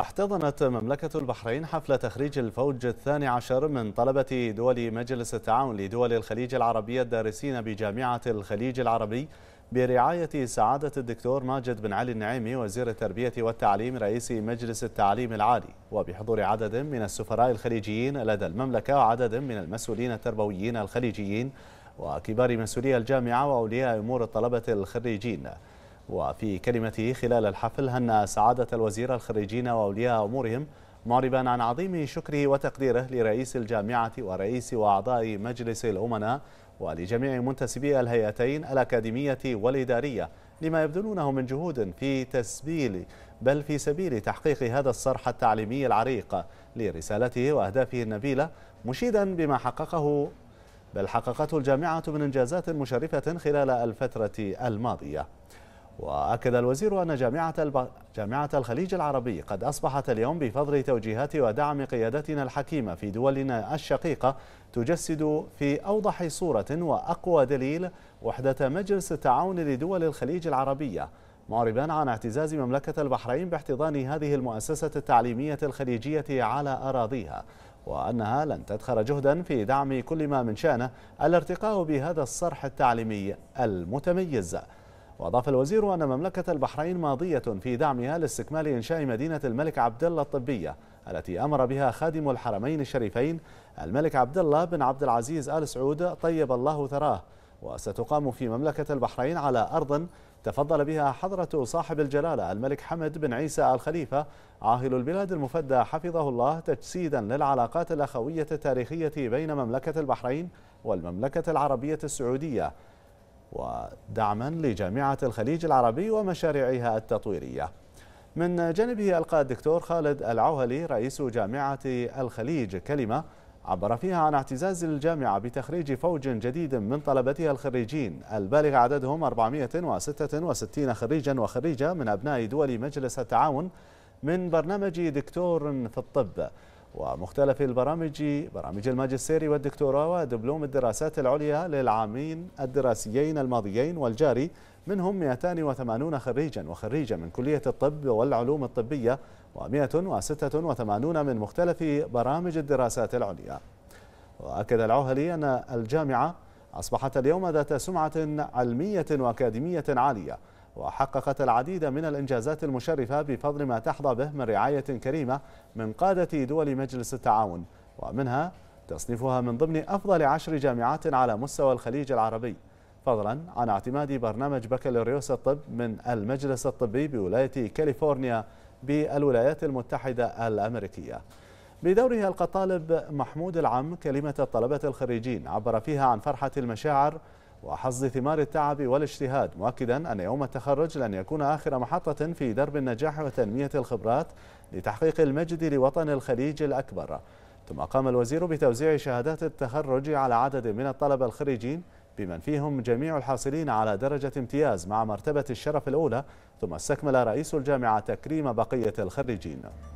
احتضنت مملكة البحرين حفل تخريج الفوج الثاني عشر من طلبة دول مجلس التعاون لدول الخليج العربية الدارسين بجامعة الخليج العربي برعاية سعادة الدكتور ماجد بن علي النعيمي وزير التربية والتعليم رئيس مجلس التعليم العالي وبحضور عدد من السفراء الخليجيين لدى المملكة وعدد من المسؤولين التربويين الخليجيين وكبار مسؤولي الجامعة وأولياء أمور الطلبة الخريجين وفي كلمته خلال الحفل هنأ سعادة الوزير الخريجين وأولياء أمورهم معربا عن عظيم شكره وتقديره لرئيس الجامعة ورئيس وأعضاء مجلس الأمناء ولجميع منتسبي الهيئتين الأكاديمية والإدارية لما يبذلونه من جهود في تسبيل بل في سبيل تحقيق هذا الصرح التعليمي العريق لرسالته وأهدافه النبيلة مشيدا بما حققه بل حققته الجامعة من إنجازات مشرفة خلال الفترة الماضية وأكد الوزير أن جامعة, الب... جامعة الخليج العربي قد أصبحت اليوم بفضل توجيهات ودعم قيادتنا الحكيمة في دولنا الشقيقة تجسد في أوضح صورة وأقوى دليل وحدة مجلس التعاون لدول الخليج العربية معربا عن اعتزاز مملكة البحرين باحتضان هذه المؤسسة التعليمية الخليجية على أراضيها وأنها لن تدخر جهدا في دعم كل ما من شأنه الارتقاء بهذا الصرح التعليمي المتميز وأضاف الوزير أن مملكة البحرين ماضية في دعمها لاستكمال إنشاء مدينة الملك عبد الله الطبية التي أمر بها خادم الحرمين الشريفين الملك عبد الله بن عبد العزيز آل سعود طيب الله ثراه وستقام في مملكة البحرين على أرض تفضل بها حضرة صاحب الجلالة الملك حمد بن عيسى الخليفة عاهل البلاد المفدى حفظه الله تجسيدا للعلاقات الأخوية التاريخية بين مملكة البحرين والمملكة العربية السعودية ودعما لجامعة الخليج العربي ومشاريعها التطويرية من جانبه ألقى الدكتور خالد العوهلي رئيس جامعة الخليج كلمة عبر فيها عن اعتزاز الجامعة بتخريج فوج جديد من طلبتها الخريجين البالغ عددهم 466 خريجا وخريجة من أبناء دول مجلس التعاون من برنامج دكتور في الطب ومختلف البرامج برامج الماجستير والدكتوراه ودبلوم الدراسات العليا للعامين الدراسيين الماضيين والجاري منهم 280 خريجا وخريجة من كلية الطب والعلوم الطبية و186 من مختلف برامج الدراسات العليا وأكد العهلي أن الجامعة أصبحت اليوم ذات سمعة علمية وأكاديمية عالية وحققت العديد من الإنجازات المشرفة بفضل ما تحظى به من رعاية كريمة من قادة دول مجلس التعاون ومنها تصنيفها من ضمن أفضل عشر جامعات على مستوى الخليج العربي فضلا عن اعتماد برنامج بكالوريوس الطب من المجلس الطبي بولاية كاليفورنيا بالولايات المتحدة الأمريكية بدورها القطالب محمود العم كلمة الطلبة الخريجين عبر فيها عن فرحة المشاعر وحصد ثمار التعب والاجتهاد مؤكدا أن يوم التخرج لن يكون آخر محطة في درب النجاح وتنمية الخبرات لتحقيق المجد لوطن الخليج الأكبر ثم قام الوزير بتوزيع شهادات التخرج على عدد من الطلبة الخريجين بمن فيهم جميع الحاصلين على درجة امتياز مع مرتبة الشرف الأولى ثم استكمل رئيس الجامعة تكريم بقية الخريجين